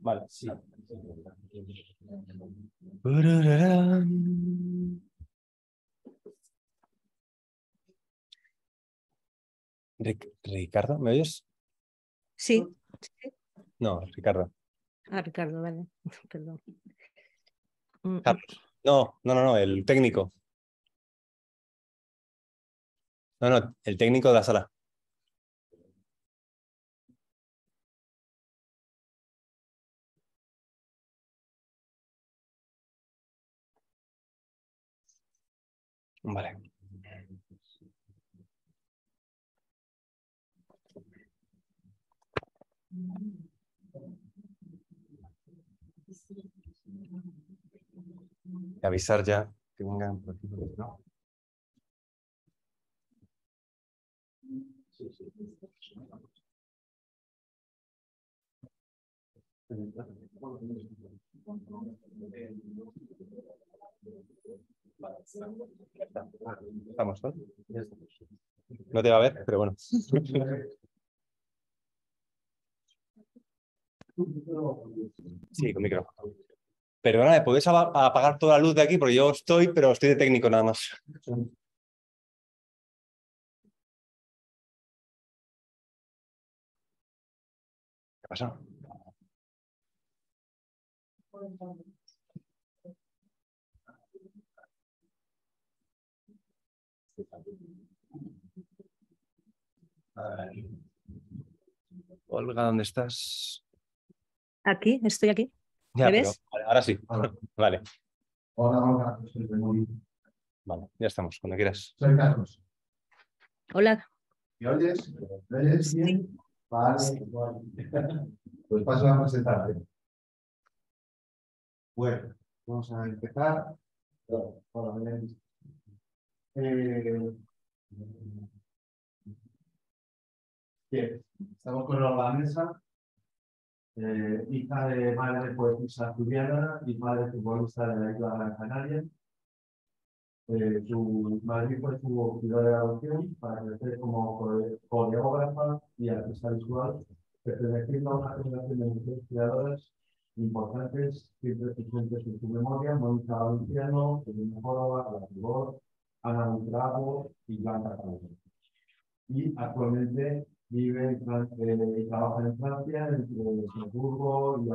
Vale, sí. Ricardo, ¿me oyes? Sí. No, Ricardo. Ah, Ricardo, vale. Perdón. Mm, no, no, no, no, el técnico. No, no, el técnico de la sala. Vale. Y avisar ya que vengan por aquí, pues, ¿no? Sí, sí. sí. Estamos, ¿no? No te va a ver, pero bueno. Sí, con micrófono. Perdona, ¿podéis apagar toda la luz de aquí? Porque yo estoy, pero estoy de técnico nada más. ¿Qué pasa? Olga, ¿dónde estás? Aquí, estoy aquí. ves? ahora sí. vale. Hola, Olga, Vale, ya estamos, cuando quieras. Soy Carlos. Hola. ¿Me oyes? ¿Me oyes bien? Vale, Pues paso a presentarte. Bueno, vamos a empezar. Hola, Belén. Eh, bien, estamos con la Mesa, eh, hija de madre poetisa fluviana y madre futbolista de la isla de Gran Canaria. Eh, su madre fue su cuidador de adopción para crecer como coreógrafa y artista visual, perteneciendo a una generación de mujeres creadoras importantes, siempre presentes en su memoria, Mónica Valenciano, Elena Córdoba, La Ana Bravo y Blanca Cruz. Y actualmente vive en Francia, eh, trabaja en Francia, en Luxemburgo y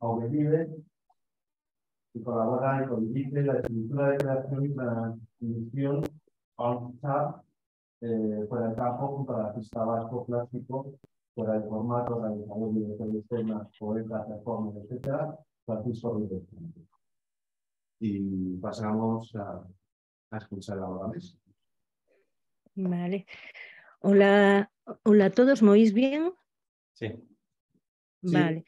aunque vive y colabora y condice la estructura de creación y transmisión OnSAP eh, fuera del campo junto al artista vasco clásico fuera del formato, organizador, director de escenas, poetas, performers, etc. Francisco Rivera y pasamos a, a escuchar ahora Vale. Hola, hola a todos, ¿me bien? Sí. Vale.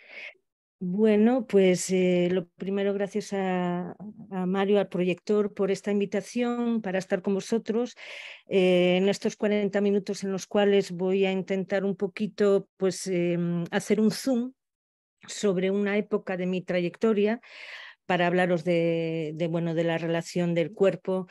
Bueno, pues eh, lo primero, gracias a, Mario, al proyector, por esta invitación para estar con vosotros eh, en estos 40 minutos en los cuales voy a intentar un poquito pues, em, hacer un zoom sobre una época de mi trayectoria para hablaros de, bueno, de la relación del cuerpo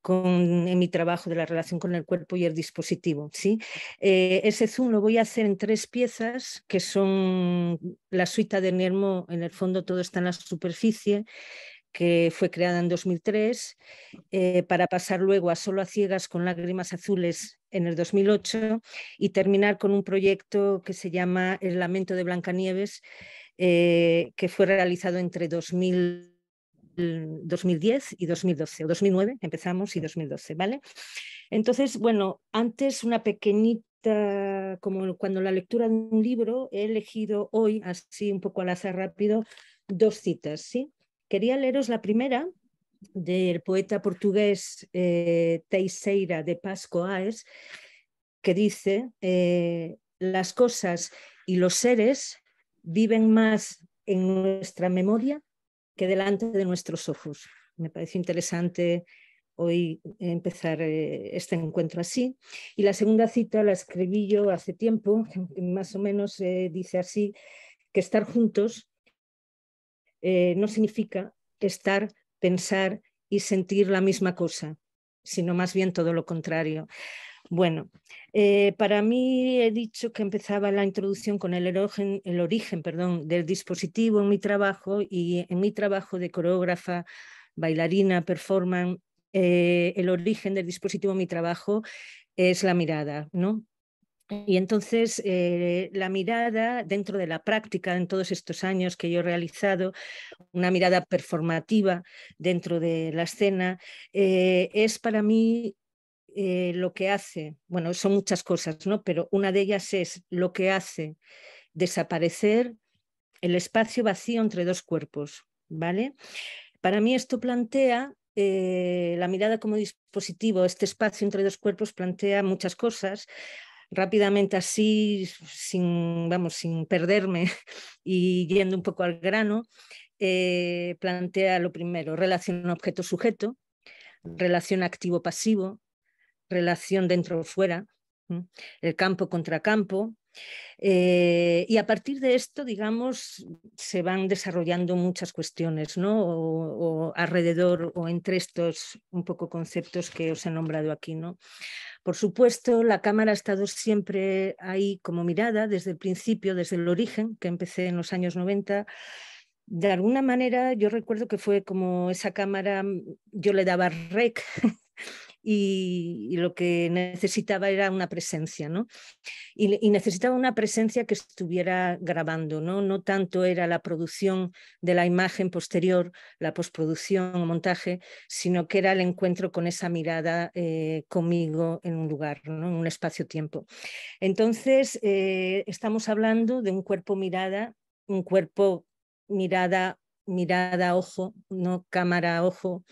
con, en mi trabajo de la relación con el cuerpo y el dispositivo. ¿sí? Eh, ese zoom lo voy a hacer en tres piezas, que son la suita de Nermo, en el fondo todo está en la superficie, que fue creada en 2003, eh, para pasar luego a Solo a Ciegas con Lágrimas Azules en el 2008 y terminar con un proyecto que se llama El Lamento de Blancanieves, eh, que fue realizado entre 2010 mm, y 2012, o 2009 empezamos y 2012, ¿vale? Entonces, bueno, antes una pequeñita, como cuando la lectura de un libro, he elegido hoy, así un poco al azar rápido, dos citas, ¿sí? Quería leeros la primera del poeta portugués eh, Teixeira de Pascoaes, que dice, eh, las cosas y los seres viven más en nuestra memoria que delante de nuestros ojos. Me parece interesante hoy empezar eh, este encuentro así. Y la segunda cita la escribí yo hace tiempo, más o menos eh, dice así, que estar juntos eh, no significa estar, pensar y sentir la misma cosa, sino más bien todo lo contrario. Bueno, eh, para mí he dicho que empezaba la introducción con el, el origen perdón, del dispositivo en mi trabajo y en mi trabajo de coreógrafa, bailarina, performance, eh, el origen del dispositivo en mi trabajo es la mirada, Y entonces eh, la mirada dentro de la práctica en todos estos años que yo he realizado, una mirada performativa dentro de la escena, es para mí eh, lo que hace, bueno, son muchas cosas, ¿no? Pero una de ellas es lo que hace desaparecer el espacio vacío entre dos cuerpos, ¿vale? Para mí esto plantea eh, la mirada como dispositivo, este espacio entre dos cuerpos plantea muchas cosas. Rápidamente así, sin, vamos, sin perderme y yendo un poco al grano, eh, plantea lo primero, relación objeto-sujeto, relación activo-pasivo, relación dentro-fuera, el campo contra campo. Eh, y a partir de esto, digamos, se van desarrollando muchas cuestiones, ¿no? O, alrededor o entre estos un poco conceptos que os he nombrado aquí, ¿no? Por supuesto, la cámara ha estado siempre ahí como mirada desde el principio, desde el origen, que empecé en los años 90. De alguna manera, yo recuerdo que fue como esa cámara, yo le daba rec y, lo que necesitaba era una presencia, ¿no? Y, necesitaba una presencia que estuviera grabando, ¿no? No tanto era la producción de la imagen posterior, la postproducción o montaje, sino que era el encuentro con esa mirada eh, conmigo en un lugar, ¿no? En un espacio-tiempo. Entonces, eh, estamos hablando de un cuerpo-mirada, un cuerpo mirada mirada, ojo, no cámara, ojo,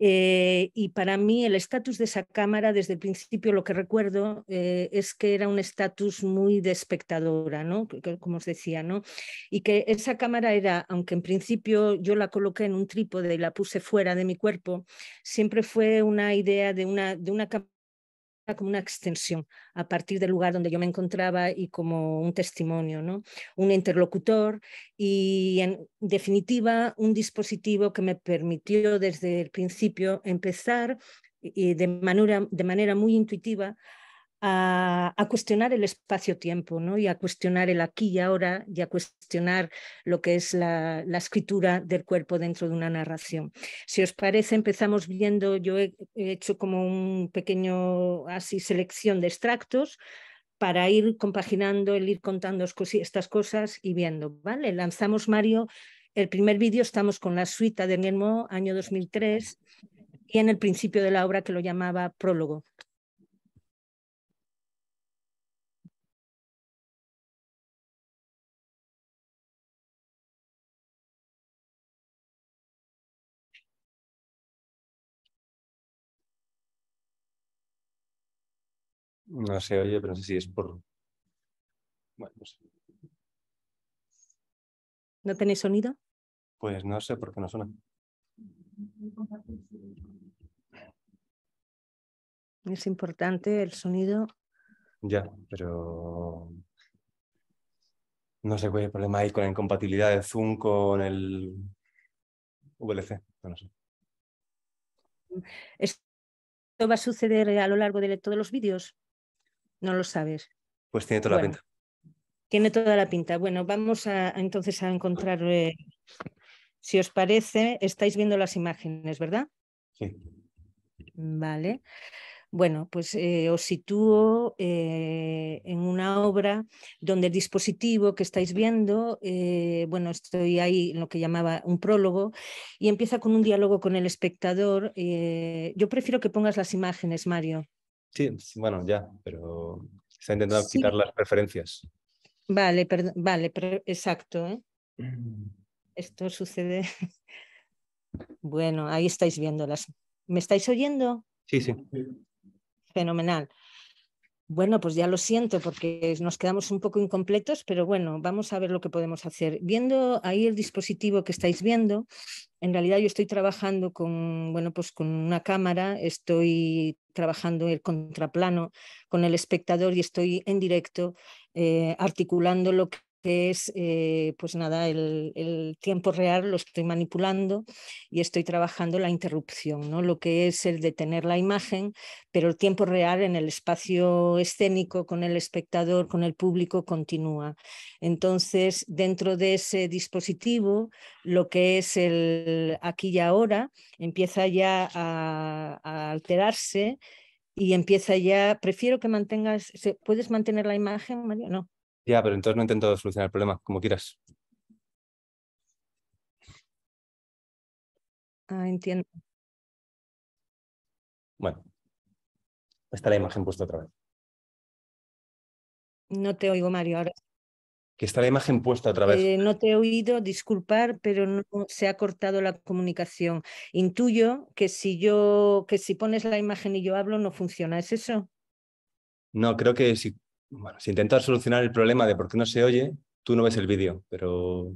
eh, y para mí el estatus de esa cámara, desde el principio lo que recuerdo eh, es que era un estatus muy de espectadora, ¿no? como os decía, ¿no? y que esa cámara era, aunque en principio yo la coloqué en un trípode y la puse fuera de mi cuerpo, siempre fue una idea de una, de una como una extensión a partir del lugar donde yo me encontraba y como un testimonio, ¿no? un interlocutor y en definitiva un dispositivo que me permitió desde el principio empezar de, de manera muy intuitiva a, cuestionar el espacio-tiempo ¿no? y a cuestionar el aquí y ahora y a cuestionar lo que es la, escritura del cuerpo dentro de una narración. Si os parece, empezamos viendo, yo he, hecho como un pequeño así selección de extractos para ir compaginando, el ir contando estas cosas y viendo, ¿vale? Lanzamos, Mario, el primer vídeo, estamos con la suite de Nielmo, año 2003, y en el principio de la obra que lo llamaba prólogo, No se oye, pero no sé si es por... Bueno, pues... ¿No tenéis sonido? Pues no sé por qué no suena. Es importante el sonido. Ya, pero no sé cuál es el problema ahí con la incompatibilidad de Zoom con el VLC. No, no sé. ¿Esto va a suceder a lo largo de todos los vídeos? no lo sabes. Pues tiene toda la pinta. Tiene toda la pinta. Bueno, vamos a, entonces a encontrar, eh, si os parece, estáis viendo las imágenes, ¿verdad? Sí. Vale. Bueno, pues eh, os sitúo eh, en una obra donde el dispositivo que estáis viendo, bueno, estoy ahí en lo que llamaba un prólogo, y empieza con un diálogo con el espectador. yo prefiero que pongas las imágenes, Mario. Sí, pues, bueno, ya, pero se ha intentado quitar las preferencias. Vale, vale, exacto. ¿eh? Esto sucede. Bueno, ahí estáis viendo las. ¿Me estáis oyendo? Sí, sí. Fenomenal. Bueno, pues ya lo siento porque nos quedamos un poco incompletos, pero bueno, vamos a ver lo que podemos hacer. Viendo ahí el dispositivo que estáis viendo, en realidad yo estoy trabajando con, bueno, pues con una cámara, estoy trabajando el contraplano con el espectador y estoy en directo eh, articulando lo que es eh, pues nada, el, tiempo real lo estoy manipulando y estoy trabajando la interrupción, ¿no? lo que es el detener la imagen, pero el tiempo real en el espacio escénico, con el espectador, con el público, continúa. Entonces, dentro de ese dispositivo, lo que es el aquí y ahora empieza ya a, a alterarse y empieza ya, prefiero que mantengas, ¿puedes mantener la imagen, María? No, ya, pero entonces no he intentado solucionar el problema, como quieras. Ah, entiendo. Bueno, está la imagen puesta otra vez. No te oigo, Mario, Que está la imagen puesta otra vez. Eh, no te he oído, disculpar, pero se ha cortado la comunicación. Intuyo que si yo, que si pones la imagen y yo hablo, no funciona, ¿es eso? No, creo que si bueno, si intentas solucionar el problema de por qué no se oye, tú no ves el vídeo, pero,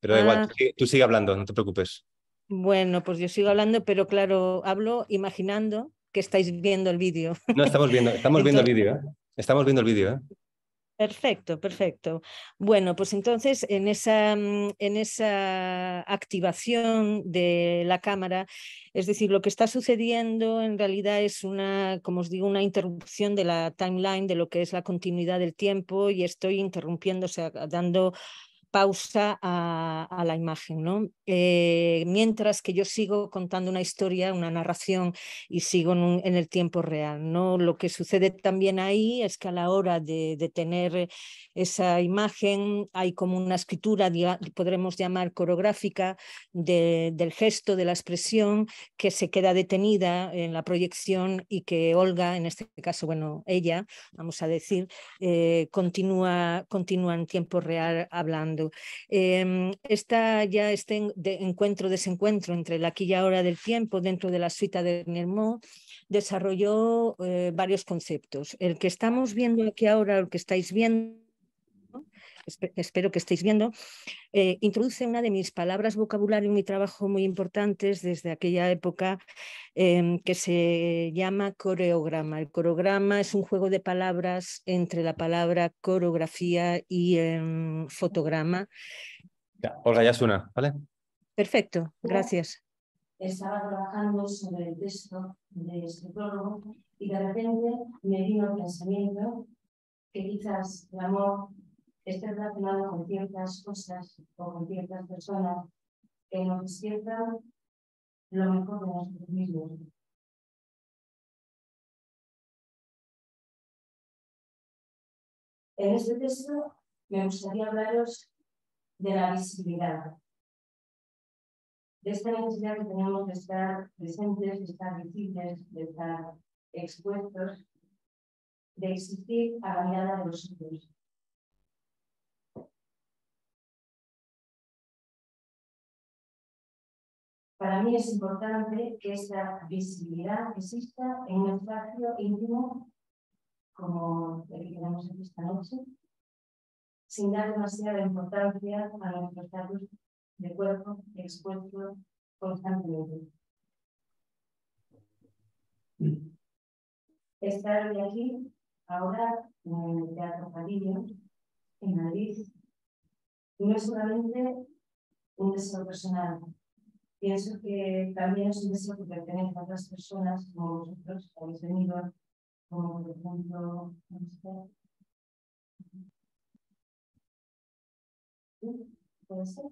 pero da igual, ah. tú, sigue hablando, no te preocupes. Bueno, pues yo sigo hablando, pero claro, hablo imaginando que estáis viendo el vídeo. No, estamos viendo, estamos viendo el vídeo. ¿eh? Estamos viendo el vídeo. ¿eh? Perfecto, perfecto. Bueno, pues entonces en esa, mm, en esa activación de la cámara, es decir, lo que está sucediendo en realidad es una, como os digo, una interrupción de la timeline, de lo que es la continuidad del tiempo y estoy interrumpiendo, o dando pausa a, la imagen. ¿no? Eh, mientras que yo sigo contando una historia, una narración y sigo en, el tiempo real. ¿no? Lo que sucede también ahí es que a la hora de, tener esa imagen hay como una escritura, podremos llamar coreográfica, del gesto, de la expresión, que se queda detenida en la proyección y que Olga, en este caso, bueno, ella, vamos a decir, eh, continúa, continúa en tiempo real hablando Em, ya este encuentro, desencuentro entre la aquí y ahora del tiempo dentro de la suite de Nermont desarrolló eh, varios conceptos. El que estamos viendo aquí ahora, el que estáis viendo, espero que estéis viendo, eh, introduce una de mis palabras vocabulario en mi trabajo muy importantes desde aquella época em, que se llama coreograma. El coreograma es un juego de palabras entre la palabra coreografía y em, fotograma. Ya, Olga, ya ¿vale? Perfecto, gracias. Estaba trabajando sobre el texto de este prólogo y de repente me vino el pensamiento que quizás el amor esté relacionado con ciertas cosas o con ciertas personas que nos sientan lo mejor de nosotros mismos. En este texto me gustaría hablaros de la visibilidad, de esta necesidad que tenemos de estar presentes, de estar visibles, de estar expuestos, de existir a la mirada de los otros. Para mí es importante que esta visibilidad exista en un espacio íntimo como el que tenemos aquí esta noche, sin dar demasiada importancia a nuestro estatus de cuerpo expuesto constantemente. Estar hoy aquí, ahora en el Teatro Padillo, en Madrid, no es solamente un deseo personal, pienso que también es un deseo que pertenece a otras personas como vosotros que habéis venido, como por ejemplo ¿Puede ser?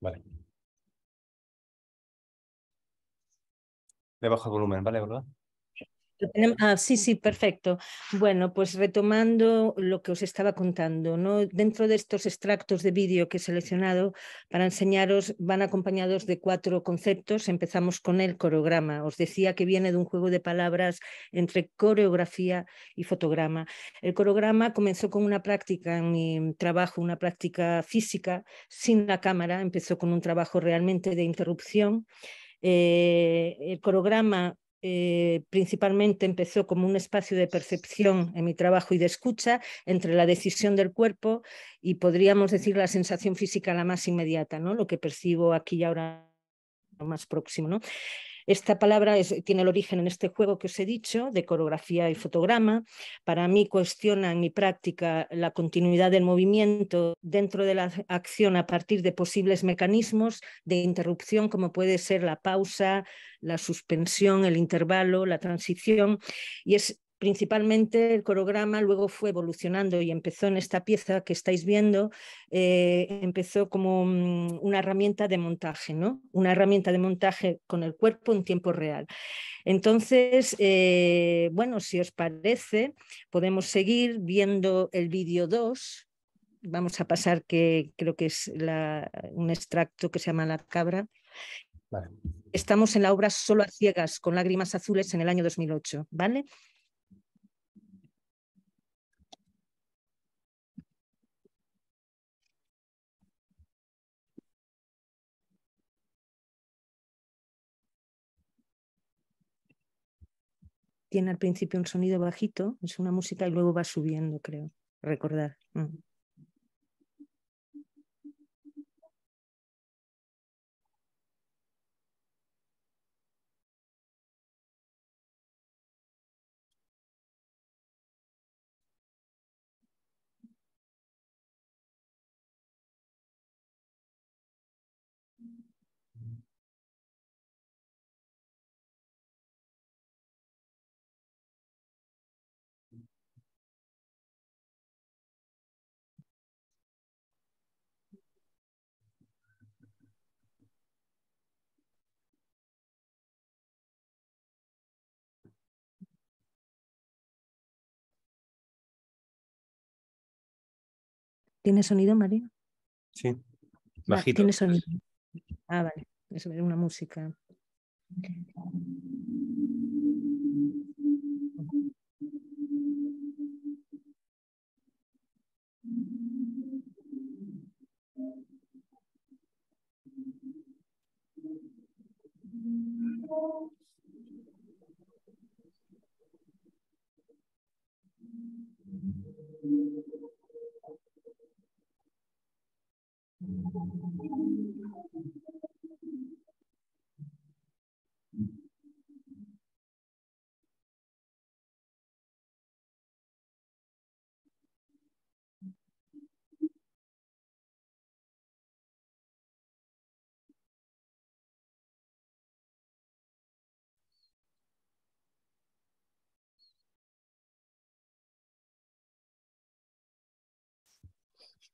Vale. Le bajo el volumen, ¿vale? ¿Verdad? Ah, sí, sí, perfecto. Bueno, pues retomando lo que os estaba contando, ¿no? dentro de estos extractos de vídeo que he seleccionado para enseñaros van acompañados de cuatro conceptos. Empezamos con el coreograma. Os decía que viene de un juego de palabras entre coreografía y fotograma. El coreograma comenzó con una práctica en mi trabajo, una práctica física sin la cámara. Empezó con un trabajo realmente de interrupción. Eh, el coreograma eh, principalmente empezó como un espacio de percepción en mi trabajo y de escucha entre la decisión del cuerpo y podríamos decir la sensación física la más inmediata, ¿no? lo que percibo aquí y ahora lo más próximo. ¿no? Esta palabra tiene el origen en este juego que os he dicho, de coreografía y fotograma. Para mí cuestiona en mi práctica la continuidad del movimiento dentro de la acción a partir de posibles mecanismos de interrupción, como puede ser la pausa, la suspensión, el intervalo, la transición. Y es principalmente el corograma luego fue evolucionando y empezó en esta pieza que estáis viendo, eh, empezó como mm, una herramienta de montaje, ¿no? Una herramienta de montaje con el cuerpo en tiempo real. Entonces, eh, bueno, si os parece, podemos seguir viendo el vídeo 2. Vamos a pasar que creo que es un extracto que se llama La cabra. Estamos en la obra Solo a ciegas, con lágrimas azules en el año 2008, ¿vale? tiene al principio un sonido bajito, es una música y luego va subiendo, creo, recordar. Mm. ¿Tiene sonido, María? Sí, bajito. Tiene sonido. Ah, vale, es una música.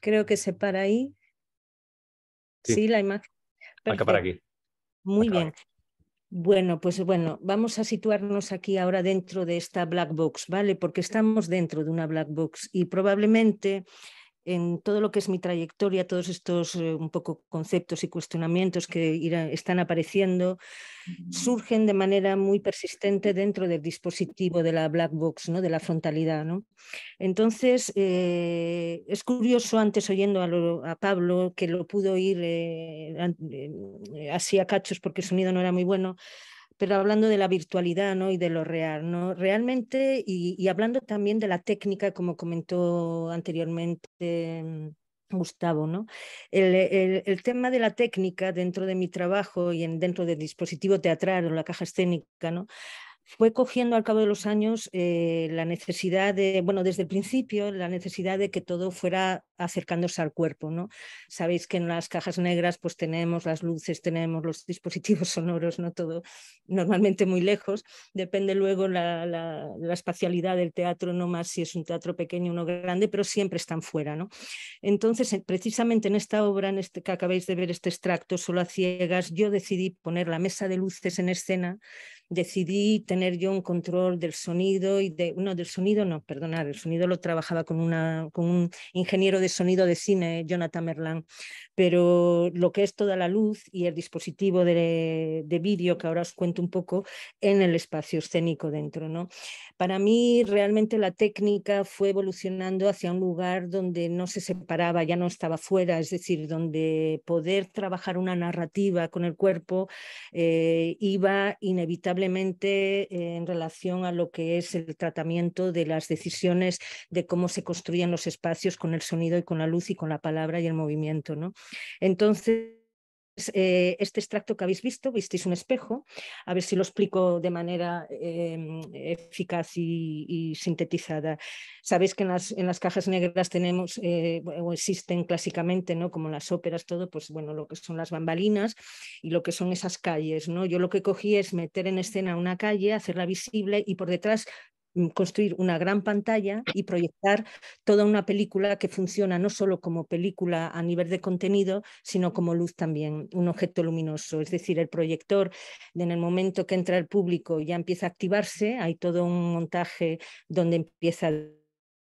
Creo que se para ahí. Sí, la imagen. Acá para aquí. Muy bien. Bueno, pues bueno, vamos a situarnos aquí ahora dentro de esta black box, ¿vale? Porque estamos dentro de una black box y probablemente en todo lo que es mi trayectoria, todos estos eh, un poco conceptos y cuestionamientos que están apareciendo, surgen de manera muy persistente dentro del dispositivo de la black box, ¿no? de la frontalidad. Entonces, eh, es curioso, antes oyendo a, Pablo, que lo pudo ir eh, así a cachos porque el sonido no era muy bueno, pero hablando de la virtualidad ¿no? y de lo real, ¿no? Realmente, y, hablando también de la técnica, como comentó anteriormente mm, Gustavo, ¿no? El, tema de la técnica dentro de mi trabajo y en, dentro del dispositivo teatral o la caja escénica, ¿no? fue cogiendo al cabo de los años eh, la necesidad de, bueno, desde el principio, la necesidad de que todo fuera acercándose al cuerpo, ¿no? Sabéis que en las cajas negras pues tenemos las luces, tenemos los dispositivos sonoros, ¿no? Todo normalmente muy lejos, depende luego la, la, espacialidad del teatro, no más si es un teatro pequeño o uno grande, pero siempre están fuera, ¿no? Entonces, precisamente en esta obra, en este que acabáis de ver este extracto, solo a ciegas, yo decidí poner la mesa de luces en escena decidí tener yo un control del sonido y de, uno del sonido no, perdonar, el sonido lo trabajaba con, una, con un ingeniero de sonido de cine, Jonathan Merlan pero lo que es toda la luz y el dispositivo de, vídeo, que ahora os cuento un poco, en el espacio escénico dentro, ¿no? Para mí realmente la técnica fue evolucionando hacia un lugar donde no se separaba, ya no estaba fuera, es decir, donde poder trabajar una narrativa con el cuerpo eh, iba inevitable simplemente en relación a lo que es el tratamiento de las decisiones de cómo se construyen los espacios con el sonido y con la luz y con la palabra y el movimiento. ¿no? Entonces, eh, este extracto que habéis visto, visteis un espejo, a ver si lo explico de manera em, eficaz y, sintetizada. Sabéis que en las, en las cajas negras tenemos, eh, o existen clásicamente, ¿no? como las óperas, todo, pues bueno, lo que son las bambalinas y lo que son esas calles. ¿no? Yo lo que cogí es meter en escena una calle, hacerla visible y por detrás Mm, construir una gran pantalla y proyectar toda una película que funciona no solo como película a nivel de contenido, sino como luz también, un objeto luminoso. Es decir, el proyector, en el momento que entra el público, ya empieza a activarse, hay todo un montaje donde empieza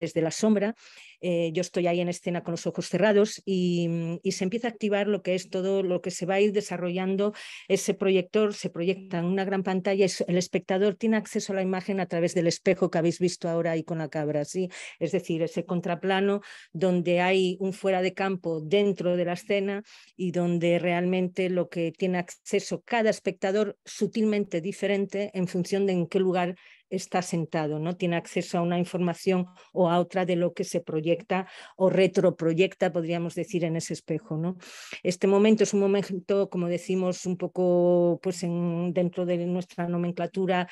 desde la sombra. Eh, yo estoy ahí en escena con los ojos cerrados mm, y, se empieza a activar lo que es todo lo que se va a ir desarrollando. Ese proyector se proyecta en una gran pantalla el espectador tiene acceso a la imagen a través del espejo que habéis visto ahora ahí con la cabra. ¿sí? Es decir, ese contraplano donde hay un fuera de campo dentro de la escena y donde realmente lo que tiene acceso cada espectador sutilmente diferente en función de en qué lugar está sentado, ¿no? Tiene acceso a una información o a otra de lo que se proyecta o retroproyecta, podríamos decir, en ese espejo, ¿no? Este momento es un momento, como decimos, un poco pues en, dentro de nuestra nomenclatura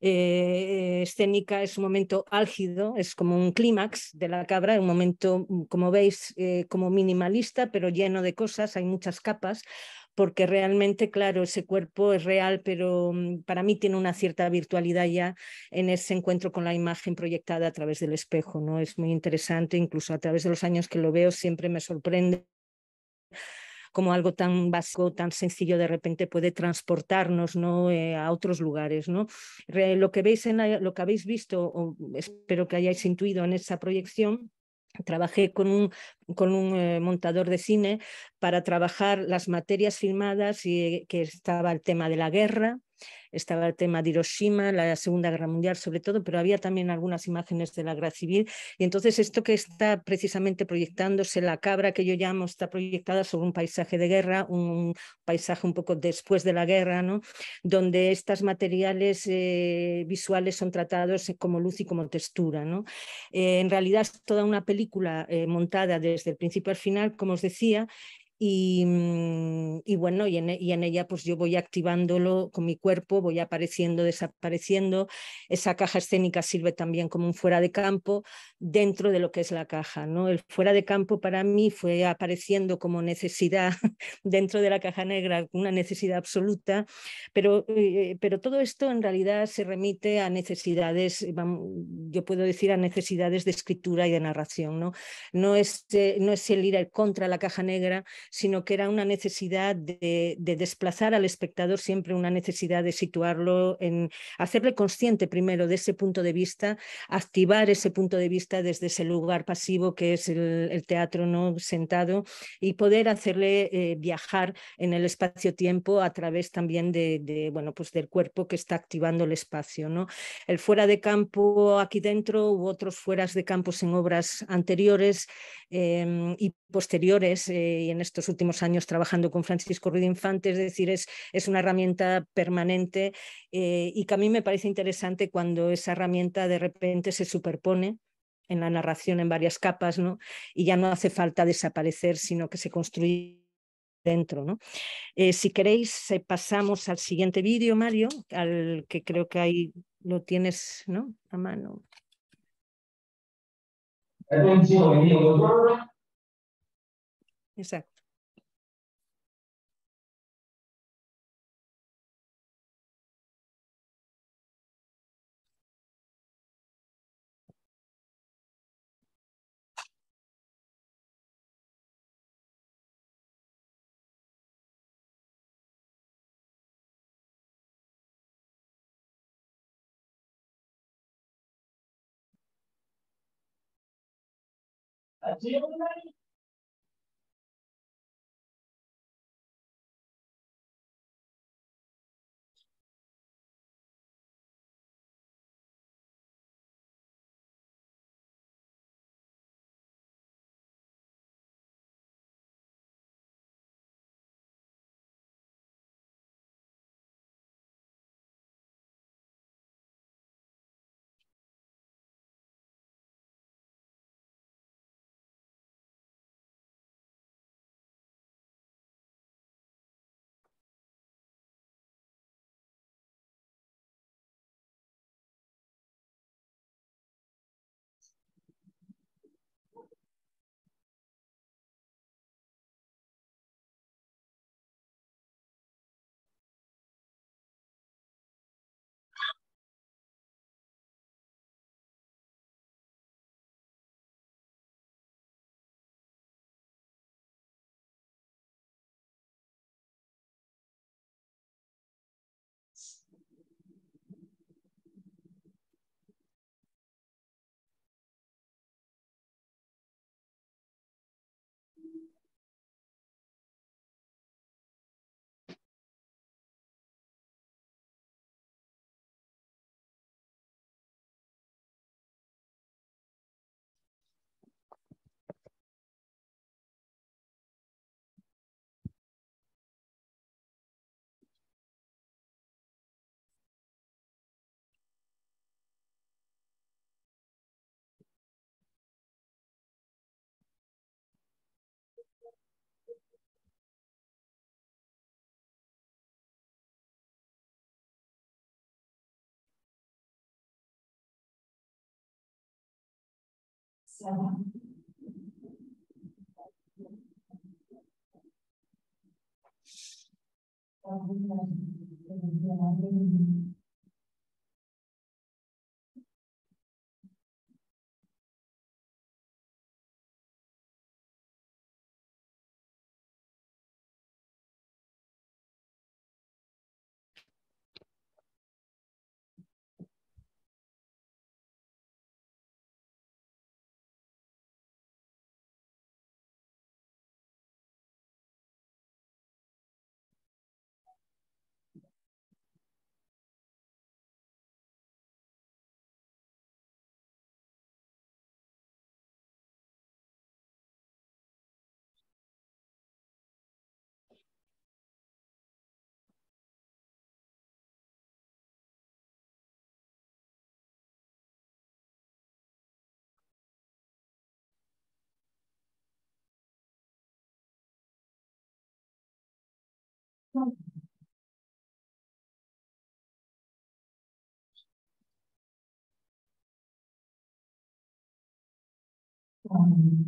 eh, escénica es un momento álgido, es como un clímax de la cabra, un momento, como veis, eh, como minimalista, pero lleno de cosas, hay muchas capas, porque realmente, claro, ese cuerpo es real, pero mm, para mí tiene una cierta virtualidad ya en ese encuentro con la imagen proyectada a través del espejo, ¿no? Es muy interesante, incluso a través de los años que lo veo siempre me sorprende como algo tan básico, tan sencillo, de repente puede transportarnos ¿no? Eh, a otros lugares. ¿no? lo, que veis en lo que habéis visto, espero que hayáis intuido en esa proyección, Trabajé con un, con un eh, montador de cine para trabajar las materias filmadas y eh, que estaba el tema de la guerra, estaba el tema de Hiroshima, la Segunda Guerra Mundial sobre todo, pero había también algunas imágenes de la guerra civil. Y entonces esto que está precisamente proyectándose, la cabra que yo llamo, está proyectada sobre un paisaje de guerra, un paisaje un poco después de la guerra, donde estos materiales eh, visuales son tratados como luz y como textura. ¿no? Eh, en realidad es toda una película eh, montada desde el principio al final, como os decía, Mm, y, bueno, e, y en, ella pues yo voy activándolo con mi cuerpo, voy apareciendo, desapareciendo. Esa caja escénica sirve también como un fuera de campo dentro de lo que es la caja. El fuera de campo para mí fue apareciendo como necesidad dentro de la caja negra, una necesidad absoluta, pero, eh, todo esto en realidad se remite a necesidades, eh, yo puedo decir a necesidades de escritura y de narración. No, es, eh, no es el ir contra la caja negra, sino que era una necesidad de, desplazar al espectador siempre, una necesidad de situarlo en hacerle consciente primero de ese punto de vista, activar ese punto de vista desde ese lugar pasivo que es el, teatro no sentado y poder hacerle eh, viajar en el espacio-tiempo a través también de, bueno pues del cuerpo que está activando el espacio no el fuera de campo aquí dentro u otros fueras de campo en obras anteriores em, y posteriores eh, y en últimos años trabajando con Francisco Ruiz Infante, es decir, es, es una herramienta permanente eh, y que a mí me parece interesante cuando esa herramienta de repente se superpone en la narración en varias capas, ¿no? Y ya no hace falta desaparecer, sino que se construye dentro. ¿no? Eh, si queréis, eh, pasamos al siguiente vídeo, Mario, al que creo que ahí lo tienes ¿no? a mano. Exacto. Do you have any? seven. seven. 嗯。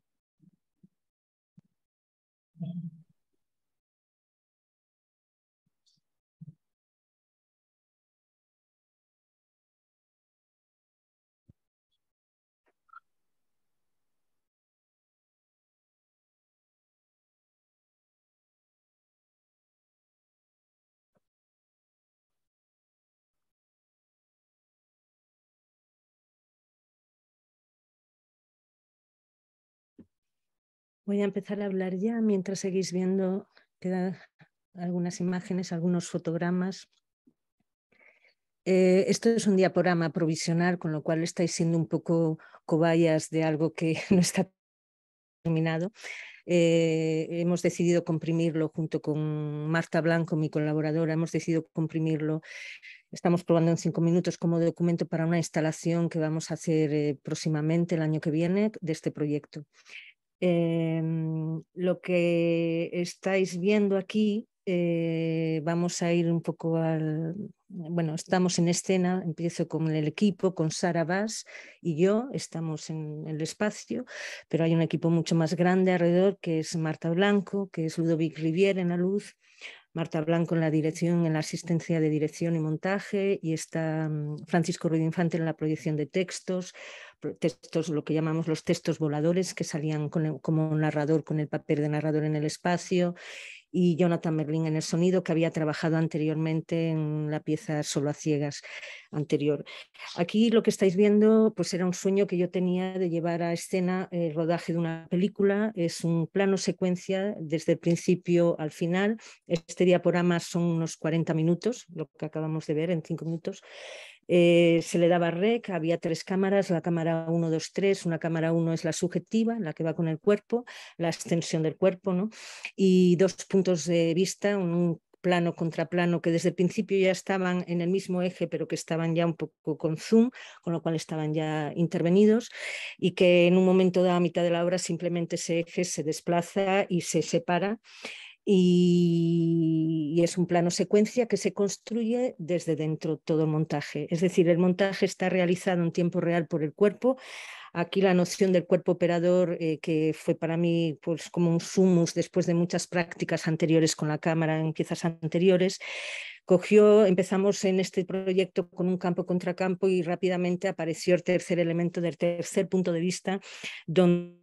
Voy a empezar a hablar ya mientras seguís viendo, quedan algunas imágenes, algunos fotogramas. Eh, esto es un diaporama provisional, con lo cual estáis siendo un poco cobayas de algo que no está terminado. Eh, hemos decidido comprimirlo junto con Marta Blanco, mi colaboradora, hemos decidido comprimirlo. Estamos probando en cinco minutos como documento para una instalación que vamos a hacer eh, próximamente el año que viene de este proyecto. Em, lo que estáis viendo aquí, eh, vamos a ir un poco al... Bueno, estamos en escena, empiezo con el equipo, con Sara Bass y yo, estamos en el espacio, pero hay un equipo mucho más grande alrededor que es Marta Blanco, que es Ludovic Rivier en la luz, Marta Blanco en la dirección, en la asistencia de dirección y montaje, y está mm, Francisco Ruiz Infante en la proyección de textos, textos, lo que llamamos los textos voladores, que salían como narrador, con el papel de narrador en el espacio, y Jonathan Merlin en el sonido, que había trabajado anteriormente en la pieza Solo a Ciegas anterior. Aquí lo que estáis viendo pues era un sueño que yo tenía de llevar a escena el rodaje de una película. Es un plano secuencia desde el principio al final. Este diaporama son unos 40 minutos, lo que acabamos de ver en 5 minutos. Eh, se le daba rec, había tres cámaras, la cámara 1, 2, 3, una cámara 1 es la subjetiva, la que va con el cuerpo, la extensión del cuerpo, ¿no? y dos puntos de vista, un plano contra plano que desde el principio ya estaban en el mismo eje, pero que estaban ya un poco con zoom, con lo cual estaban ya intervenidos, y que en un momento dado, a mitad de la obra, simplemente ese eje se desplaza y se separa y, es un plano secuencia que se construye desde dentro todo el montaje. Es decir, el montaje está realizado en tiempo real por el cuerpo, aquí la noción del cuerpo operador, eh, que fue para mí pues, como un sumus después de muchas prácticas anteriores con la cámara en piezas anteriores, cogió, empezamos en este proyecto con un campo contra campo y rápidamente apareció el tercer elemento del tercer punto de vista, donde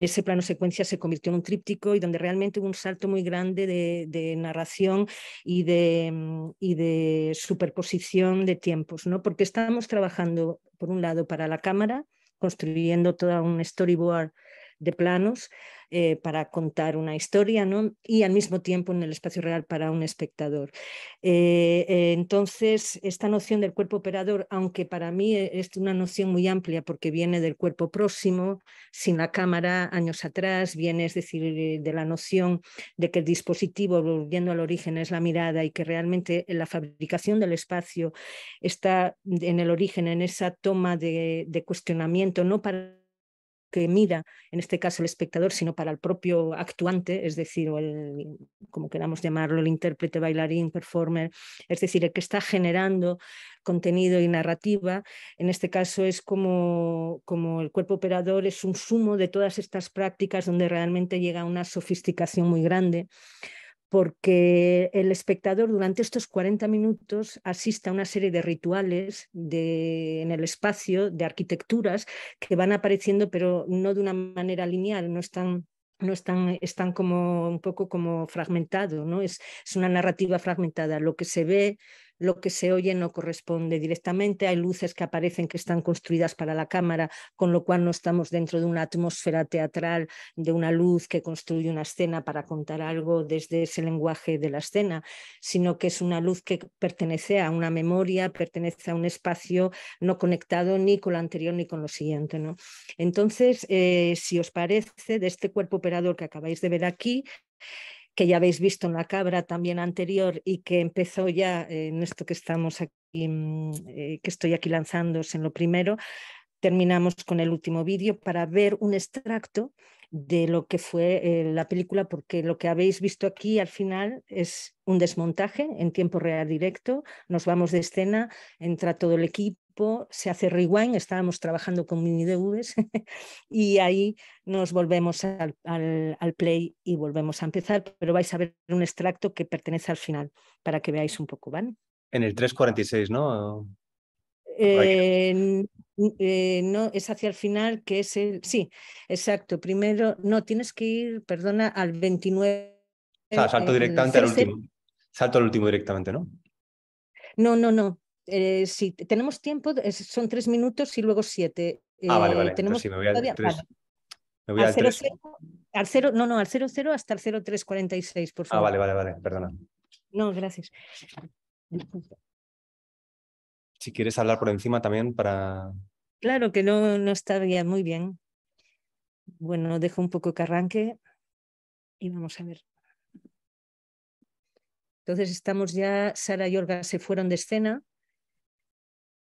ese plano secuencia se convirtió en un tríptico y donde realmente hubo un salto muy grande de, narración mm, y de, superposición de tiempos, ¿no? porque estábamos trabajando, por un lado, para la cámara, construyendo todo un storyboard de planos eh, para contar una historia ¿no? y al mismo tiempo en el espacio real para un espectador. Eh, eh, entonces, esta noción del cuerpo operador, aunque para mí es una noción muy amplia porque viene del cuerpo próximo, sin la cámara, años atrás, viene, es decir, de la noción de que el dispositivo, volviendo al origen, es la mirada y que realmente la fabricación del espacio está en el origen, en esa toma de cuestionamiento, no para que mira, en este caso el espectador, sino para el propio actuante, es decir, o el, como queramos llamarlo, el intérprete, bailarín, performer, es decir, el que está generando contenido y narrativa, en este caso es como, como el cuerpo operador es un sumo de todas estas prácticas donde realmente llega una sofisticación muy grande porque el espectador durante estos 40 minutos asiste a una serie de rituales en el espacio, de arquitecturas que van apareciendo, pero no de una manera lineal, no están no están, como un poco como fragmentado, ¿no? es, una narrativa fragmentada. Lo que se ve, lo que se oye no corresponde directamente. Hay luces que aparecen que están construidas para la cámara, con lo cual no estamos dentro de una atmósfera teatral, de una luz que construye una escena para contar algo desde ese lenguaje de la escena, sino que es una luz que pertenece a una memoria, pertenece a un espacio no conectado ni con lo anterior ni con lo siguiente. ¿no? Entonces, eh, si os parece, de este cuerpo operador que acabáis de ver aquí, que ya habéis visto en la cabra también anterior y que empezó ya en esto que estamos aquí, mm, eh, que estoy aquí lanzándose en lo primero, terminamos con el último vídeo para ver un extracto de lo que fue eh, la película, porque lo que habéis visto aquí al final es un desmontaje en tiempo real directo, nos vamos de escena, entra todo el equipo se hace rewind, estábamos trabajando con mini dv's y ahí nos volvemos al, play y volvemos a empezar, pero vais a ver un extracto que pertenece al final para que veáis un poco, van En el 346, ¿no? Eh, eh, no, es hacia el final que es el. Sí, exacto. Primero, no, tienes que ir, perdona, al 29. salto eh, directamente al último. Salto al último directamente, ¿no? No, no, no. Eh, si tenemos tiempo, son tres minutos y luego siete. ah, vale, eh, vale. Tenemos me voy a todavía, al, cero no, no, al 00 hasta el 0346, por ah, favor. Ah, vale, vale, vale, perdona. No, gracias. Si quieres hablar por encima también para... Claro que no, no está bien, muy bien. Bueno, dejo un poco que arranque y vamos a ver. Entonces estamos ya, Sara y Olga se fueron de escena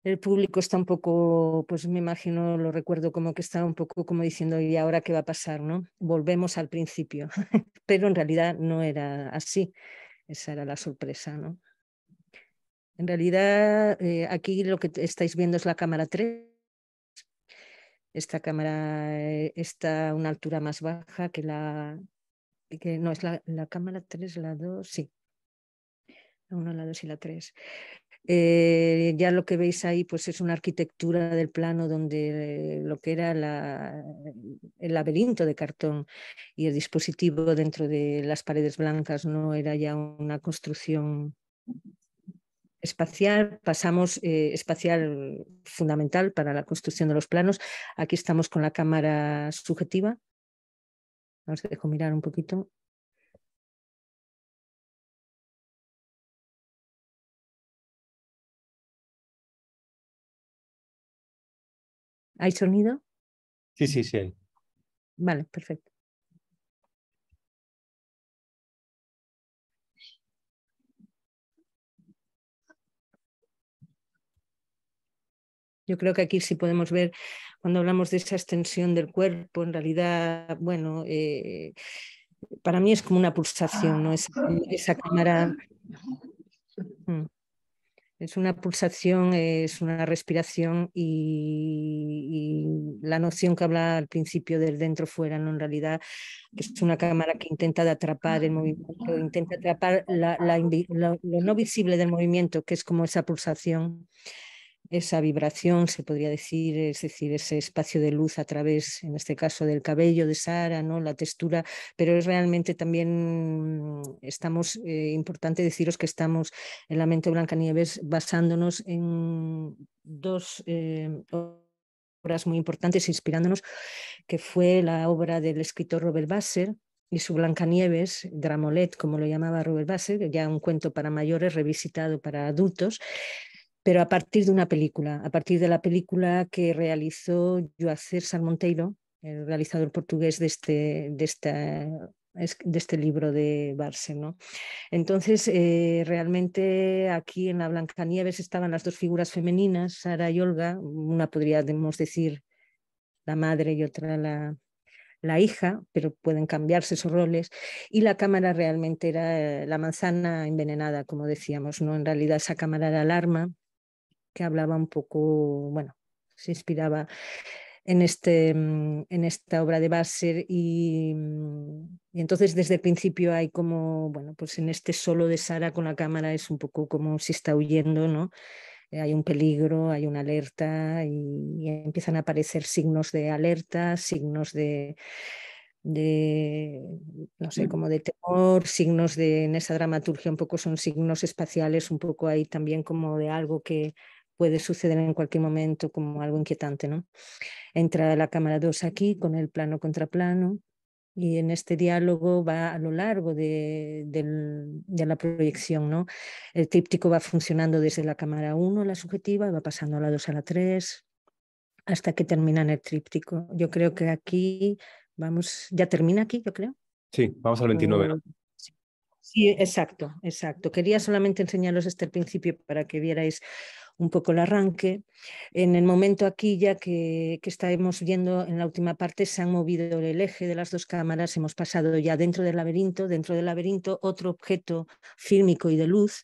el público está un poco, pues me imagino, lo recuerdo como que está un poco como diciendo, ¿y ahora qué va a pasar? ¿no? Volvemos al principio, pero en realidad no era así. Esa era la sorpresa, ¿no? En realidad, eh, aquí lo que estáis viendo es la cámara 3. Esta cámara eh, está a una altura más baja que la... Que, no, es la, la cámara 3, la 2, sí. La 1, la 2 y la 3. Eh, ya lo que veis ahí pues es una arquitectura del plano donde eh, lo que era el laberinto de cartón y el dispositivo dentro de las paredes blancas no era ya una construcción espacial, pasamos eh, espacial fundamental para la construcción de los planos. Aquí estamos con la cámara subjetiva. Os dejo mirar un poquito. ¿Hay sonido? Sí, sí, sí Vale, perfecto. Yo creo que aquí sí podemos ver, cuando hablamos de esa extensión del cuerpo, en realidad, bueno, eh, para mí es como una pulsación, ¿no? Esa, esa cámara. Mm. Es una pulsación, es una respiración y, la noción que habla al principio del dentro-fuera, ¿no? en realidad es una cámara que intenta atrapar el movimiento, intenta atrapar lo no visible del movimiento, que es como esa pulsación esa vibración, se podría decir, es decir, ese espacio de luz a través, en este caso, del cabello de Sara, ¿no? la textura, pero es realmente también, mm, estamos, eh, importante deciros que estamos en la mente Blancanieves basándonos en dos... Eh, obras muy importantes inspirándonos, que fue la obra del escritor Robert Basser, y su Blancanieves, gramolet como lo llamaba Robert Basser, ya un cuento para mayores revisitado para adultos, pero a partir de una película, a partir de la película que realizó Joacer Salmonteiro, el realizador portugués de este, de esta, este libro de Barce. ¿no? Entonces, eh, realmente aquí en la Blancanieves estaban las dos figuras femeninas, Sara y Olga, una podríamos decir la madre y otra la, la hija, pero pueden cambiarse esos roles. Y la cámara realmente era la manzana envenenada, como decíamos, ¿no? En realidad esa cámara de alarma que hablaba un poco, bueno, se inspiraba en, este, mm, en esta obra de Basser mm, y, entonces desde el principio hay como, bueno, pues en este solo de Sara con la cámara es un poco como si está huyendo, ¿no? Eh, hay un peligro, hay una alerta y, empiezan a aparecer signos de alerta, signos de, de, no sé, como de temor, signos de, en esa dramaturgia un poco son signos espaciales, un poco ahí también como de algo que, puede suceder en cualquier momento como algo inquietante. ¿no? Entra la cámara 2 aquí con el plano contra plano y en este diálogo va a lo largo de, la proyección. ¿no? El tríptico va funcionando desde la cámara 1, la subjetiva, va pasando a la 2 a la 3 hasta que termina en el tríptico. Yo creo que aquí vamos, ya termina aquí, yo creo. Sí, vamos al 29. Sí, exacto, exacto. Quería solamente enseñaros este principio para que vierais un poco el arranque. En el momento aquí ya que, que estamos viendo en la última parte se han movido el eje de las dos cámaras, hemos pasado ya dentro del laberinto, dentro del laberinto otro objeto fílmico y de luz,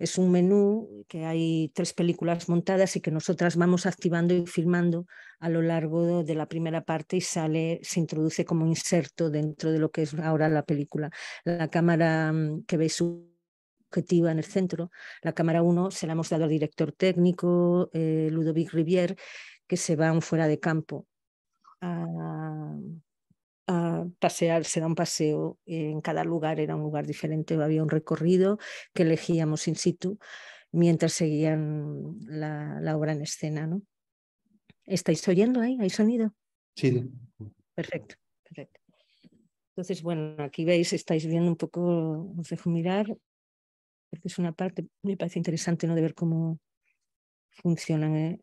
es un menú que hay tres películas montadas y que nosotras vamos activando y filmando a lo largo de la primera parte y sale, se introduce como inserto dentro de lo que es ahora la película. La cámara mm, que veis en el centro. La cámara 1 se la hemos dado al director técnico, eh, Ludovic Rivier, que se va un fuera de campo a, pasear, se da un paseo. En cada lugar era un lugar diferente, había un recorrido que elegíamos in situ mientras seguían la, obra en escena. ¿no? ¿Estáis oyendo ahí? ¿Hay sonido? Sí. Perfecto, perfecto. Entonces, bueno, aquí veis, estáis viendo un poco, os dejo mirar, es una parte, me parece interesante ¿no? de ver cómo funcionan eh,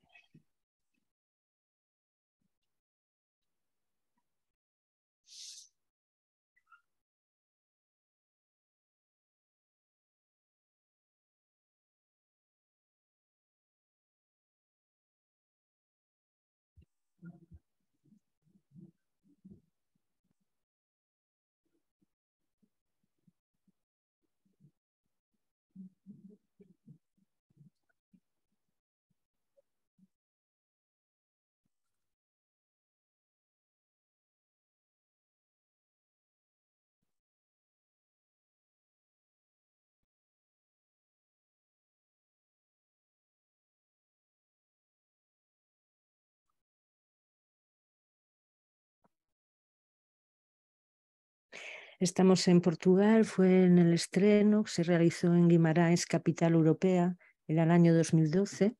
Estamos en Portugal, fue en el estreno, se realizó en Guimarães, capital europea, en el año 2012.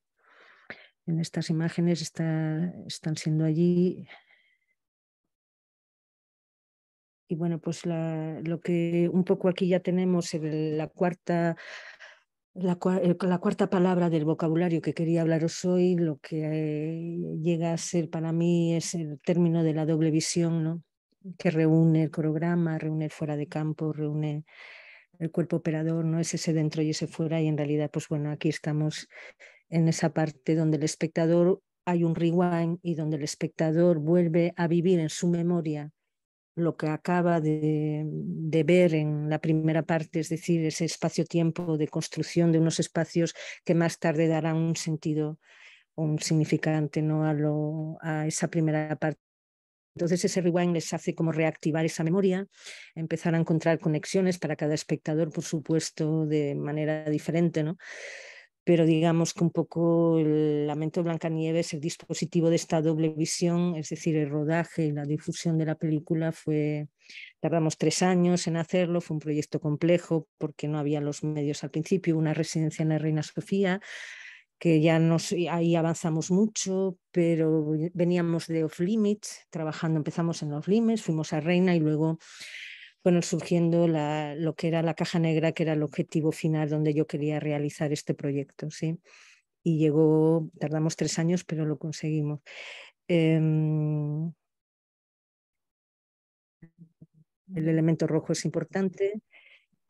En estas imágenes están siendo allí. Y bueno, pues lo que un poco aquí ya tenemos la cuarta eh, la, cuarta palabra del vocabulario que quería hablaros hoy, lo que eh, llega a ser para mí es el término de la doble visión, ¿no? que reúne el programa, reúne el fuera de campo, reúne el cuerpo operador, no es ese dentro y ese fuera, y en realidad, pues bueno, aquí estamos en esa parte donde el espectador hay un rewind y donde el espectador vuelve a vivir en su memoria lo que acaba de, ver en la primera parte, es decir, ese espacio-tiempo de construcción de unos espacios que más tarde darán un sentido un significante ¿no? a, lo, a esa primera parte entonces ese rewind les hace como reactivar esa memoria, empezar a encontrar conexiones para cada espectador, por supuesto, de manera diferente, Pero digamos que un poco el lamento de Blancanieves, el dispositivo de esta doble visión, es decir, el rodaje y la difusión de la película fue, tardamos tres años en hacerlo, fue un proyecto complejo porque no había los medios al principio, una residencia en la Reina Sofía, que ya ahí avanzamos mucho, pero veníamos de Off Limits, trabajando, empezamos en Off Limits, fuimos a Reina y luego bueno, surgiendo la, lo que era la caja negra, que era el objetivo final donde yo quería realizar este proyecto. ¿sí? Y llegó, tardamos tres años, pero lo conseguimos. Em, el elemento rojo es importante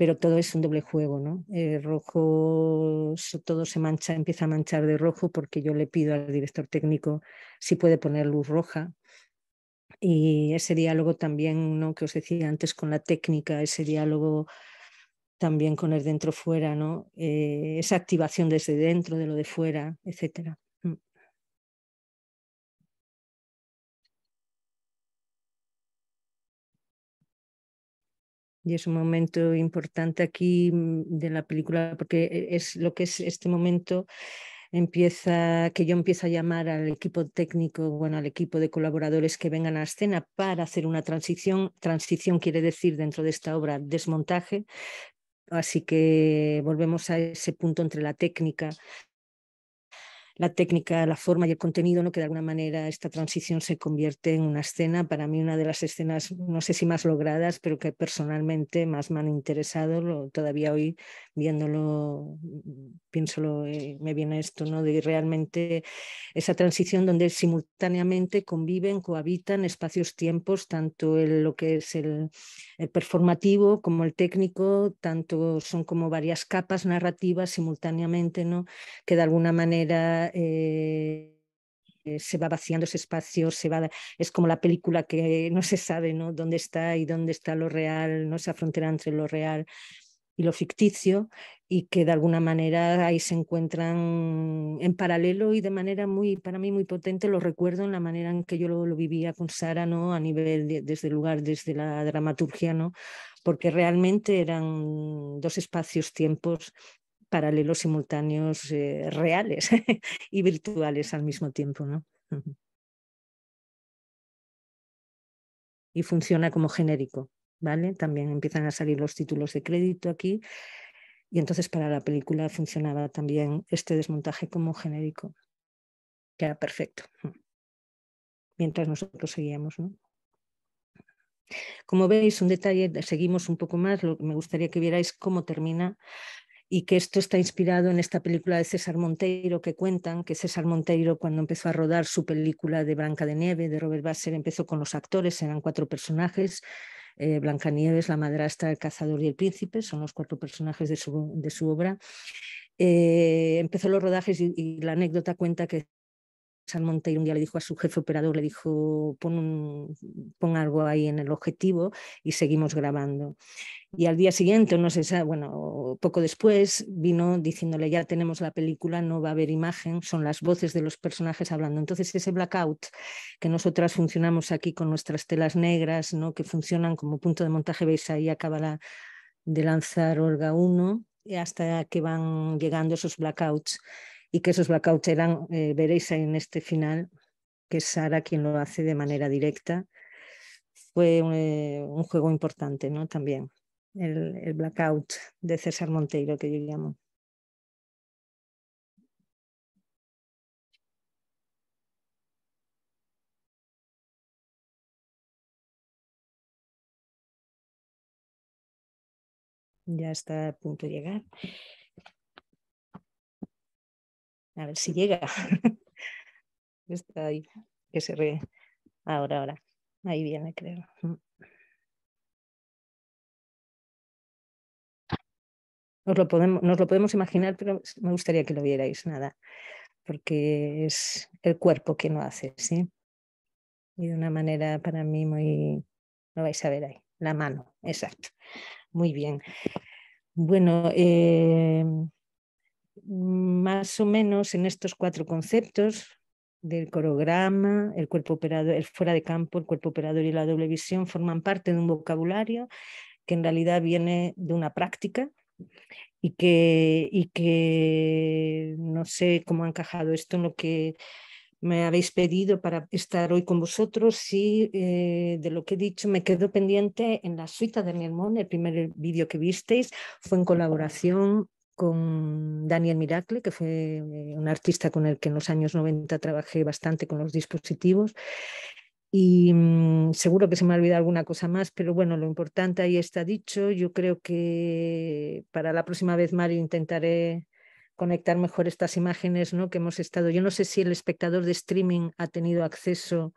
pero todo es un doble juego, ¿no? Eh, rojo, todo se mancha, empieza a manchar de rojo porque yo le pido al director técnico si puede poner luz roja. Y ese diálogo también, ¿no? Que os decía antes con la técnica, ese diálogo también con el dentro-fuera, ¿no? Eh, esa activación desde dentro, de lo de fuera, etcétera. y es un momento importante aquí mm, de la película porque e, es lo que es este momento empieza que yo empiezo a llamar al equipo técnico, bueno, al equipo de colaboradores que vengan a la escena para hacer una transición. Transición quiere decir dentro de esta obra desmontaje. Así que volvemos a ese punto entre la técnica la técnica, la forma y el contenido, ¿no? que de alguna manera esta transición se convierte en una escena, para mí una de las escenas, no sé si más logradas, pero que personalmente más me han interesado, todavía hoy viéndolo, pienso, eh, me viene esto, ¿no? de realmente esa transición donde simultáneamente conviven, cohabitan espacios, tiempos, tanto lo que es el, el performativo como el técnico, tanto son como varias capas narrativas simultáneamente, ¿no? que de alguna manera eh, eh, se va vaciando ese espacio, se va, es como la película que no se sabe ¿no? dónde está y dónde está lo real, no esa frontera entre lo real y lo ficticio, y que de alguna manera ahí se encuentran en paralelo y de manera muy, para mí muy potente, lo recuerdo en la manera en que yo lo, vivía con Sara, ¿no? a nivel, desde el lugar, desde la dramaturgia, ¿no? porque realmente eran dos espacios, tiempos paralelos simultáneos eh, reales y virtuales al mismo tiempo. ¿no? y funciona como genérico, ¿vale? También empiezan a salir los títulos de crédito aquí. Y entonces para la película funcionaba también este desmontaje como genérico. que era perfecto. Mientras nosotros seguíamos, ¿no? Como veis, un detalle, seguimos un poco más, lo que me gustaría que vierais cómo termina y que esto está inspirado en esta película de César Monteiro que cuentan que César Monteiro cuando empezó a rodar su película de Blanca de Nieve de Robert Basser empezó con los actores, eran cuatro personajes, eh, Blanca Nieves, la madrastra, el cazador y el príncipe, son los cuatro personajes de su, obra. Eh, empezó los rodajes y, la anécdota cuenta que y un día le dijo a su jefe operador, le dijo, pon, algo ahí en el objetivo y seguimos grabando. Y al día siguiente, no sé, bueno, poco después, vino diciéndole, ya tenemos la película, no va a haber imagen, son las voces de los personajes hablando. Entonces ese blackout que nosotras funcionamos aquí con nuestras telas negras, ¿no? que funcionan como punto de montaje, veis ahí acaba la, de lanzar Olga 1, hasta que van llegando esos blackouts y que esos blackouts eran, veréis eh, veréis en este final, que es Sara quien lo hace de manera directa. Fue eh, un, juego importante ¿no? también, el, el, blackout de César Monteiro, que yo llamo. Ya está a punto de llegar. A ver si llega. Está ahí, que se Ahora, ahora. Ahí viene, creo. Nos lo, podemos, nos lo podemos imaginar, pero me gustaría que lo vierais, nada, porque es el cuerpo que no hace, ¿sí? Y de una manera para mí muy, lo vais a ver ahí, la mano, exacto. Muy bien. Bueno, eh, más o menos en estos cuatro conceptos del corograma, el cuerpo operador, el fuera de campo, el cuerpo operador y la doble visión forman parte de un vocabulario que en realidad viene de una práctica y que, y que no sé cómo ha encajado esto en lo que me habéis pedido para estar hoy con vosotros y eh, de lo que he dicho me quedo pendiente en la suite de mi el primer vídeo que visteis fue en colaboración con Daniel Miracle, que fue eh, un artista con el que en los años 90 trabajé bastante con los dispositivos. Y mm, seguro que se me ha olvidado alguna cosa más, pero bueno, lo importante ahí está dicho. Yo creo que para la próxima vez, Mario, intentaré conectar mejor estas imágenes ¿no? que hemos estado. Yo no sé si el espectador de streaming ha tenido acceso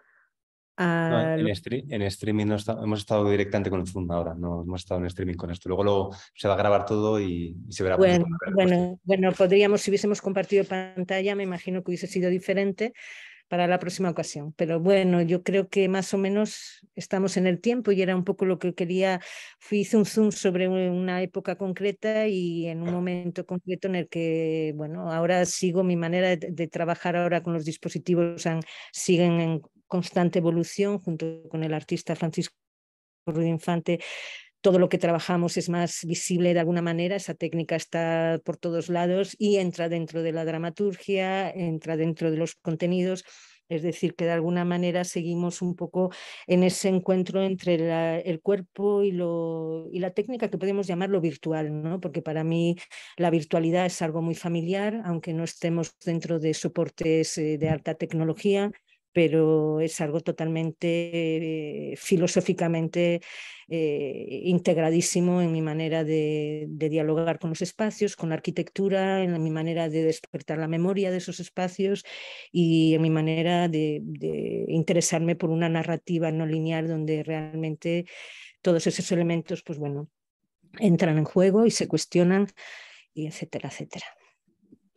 en, streaming hemos estado directamente con el Zoom ahora, no hemos estado en streaming con esto. Luego se va a grabar todo y, se verá. Bueno, bueno, pues bueno, podríamos, si hubiésemos compartido pantalla, me imagino que hubiese sido diferente para la próxima ocasión. Pero bueno, yo creo que más o menos estamos en el tiempo y era un poco lo que quería. hice un zoom sobre una época concreta y en un momento concreto en el que, bueno, ahora sigo mi manera de, trabajar ahora con los dispositivos, han, siguen en, constante evolución junto con el artista Francisco Ruiz Infante. Todo lo que trabajamos es más visible de alguna manera, esa técnica está por todos lados y entra dentro de la dramaturgia, entra dentro de los contenidos. Es decir, que de alguna manera seguimos un poco en ese encuentro entre el cuerpo y, lo, y, la técnica que podemos llamarlo virtual, ¿no? porque para mí la virtualidad es algo muy familiar, aunque no estemos dentro de soportes eh, de alta tecnología pero es algo totalmente eh, filosóficamente eh, integradísimo en mi manera de, dialogar con los espacios, con la arquitectura, en mi manera de despertar la memoria de esos espacios y en mi manera de, interesarme por una narrativa no lineal donde realmente todos esos elementos, pues bueno, entran en juego y se cuestionan y etcétera, etcétera.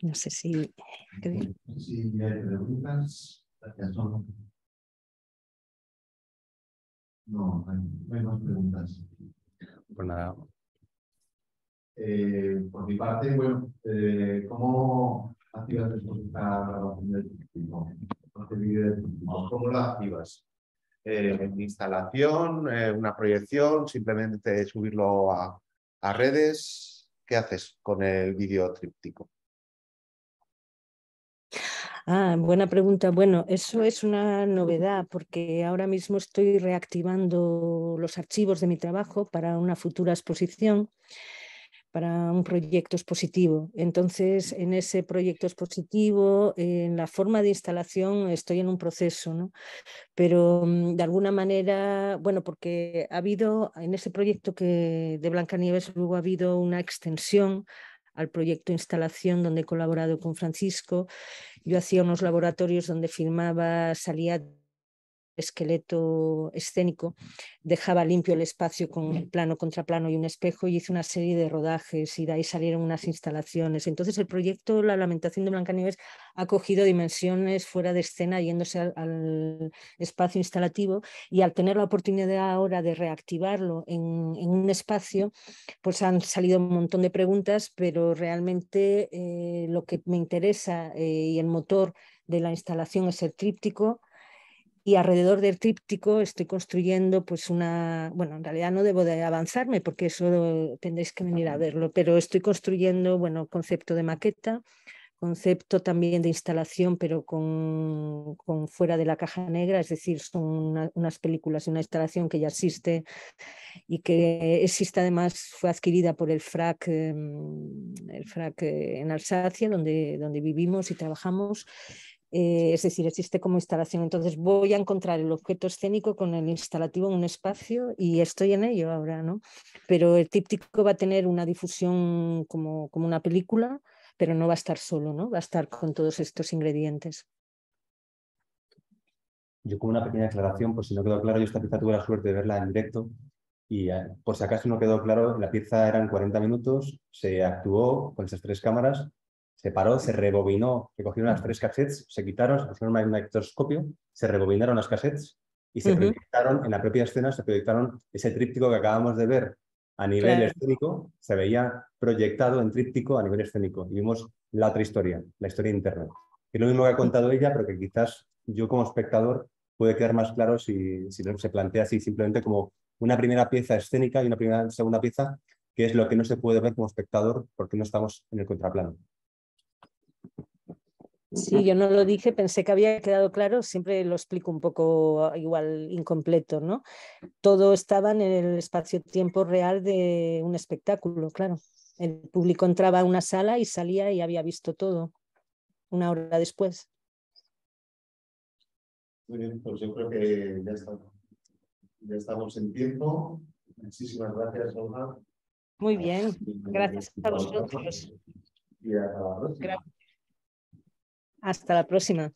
No sé si... hay preguntas no? No, hay, más preguntas. Pues nada. Eh, por mi parte, bueno, eh, ¿cómo activas después de grabación del ¿Cómo lo activas? Eh, instalación, eh, una proyección, simplemente subirlo a, a redes. ¿Qué haces con el vídeo tríptico? Ah, buena pregunta. Bueno, eso es una novedad porque ahora mismo estoy reactivando los archivos de mi trabajo para una futura exposición para un proyecto expositivo. Entonces, en ese proyecto expositivo, en la forma de instalación, estoy en un proceso, ¿no? Pero mm, de alguna manera, bueno, porque ha habido, en ese proyecto que de Nieves, luego ha habido una extensión al proyecto Instalación, donde he colaborado con Francisco. Yo hacía unos laboratorios donde filmaba salía esqueleto escénico, dejaba limpio el espacio con plano contra plano y un espejo y hizo una serie de rodajes y de ahí salieron unas instalaciones. Entonces el proyecto La lamentación de Blancanieves ha cogido dimensiones fuera de escena yéndose al, espacio instalativo y al tener la oportunidad ahora de reactivarlo en, un espacio, pues han salido un montón de preguntas, pero realmente eh, lo que me interesa eh, y el motor de la instalación es el tríptico, y alrededor del tríptico estoy construyendo pues una, bueno, en realidad no debo de avanzarme porque eso tendréis que venir a verlo, pero estoy construyendo, bueno, concepto de maqueta, concepto también de instalación, pero con, con fuera de la caja negra, es decir, son unas películas y una instalación que ya existe y que existe además, fue adquirida por el FRAC, em, el FRAC eh, en Alsacia, donde, donde vivimos y trabajamos eh, es decir, existe como instalación. Entonces voy a encontrar el objeto escénico con el instalativo en un espacio y estoy en ello ahora, ¿no? Pero el típtico va a tener una difusión como, como una película, pero no va a estar solo, ¿no? Va a estar con todos estos ingredientes. Yo como una pequeña aclaración, pues si no quedó claro, yo esta pieza tuve la suerte de verla en directo y ah, por si acaso no quedó claro, la pieza eran 40 minutos, se actuó con esas tres cámaras se paró, se rebobinó, se cogieron las tres cassettes, se quitaron, se pusieron un microscopio, se rebobinaron las cassettes y se proyectaron, en la propia escena, se proyectaron ese tríptico que acabamos de ver a nivel escénico, se veía proyectado en tríptico a nivel escénico. Y vimos la otra historia, la historia interna. Que es lo mismo que ha contado ella, pero que quizás yo como espectador puede quedar más claro si, si se plantea así simplemente como una primera pieza escénica y una primera, segunda pieza, que es lo que no se puede ver como espectador porque no estamos en el contraplano. Sí, yo no lo dije, pensé que había quedado claro, siempre lo explico un poco ah, igual incompleto, ¿no? Todo estaba en el espacio-tiempo real de un espectáculo, claro. El público entraba a una sala y salía y había visto todo una hora después. Muy bien, pues yo creo que ya estamos, en tiempo. Muchísimas gracias, Olga. Muy bien, gracias a vosotros. Y Gracias. Hasta la próxima.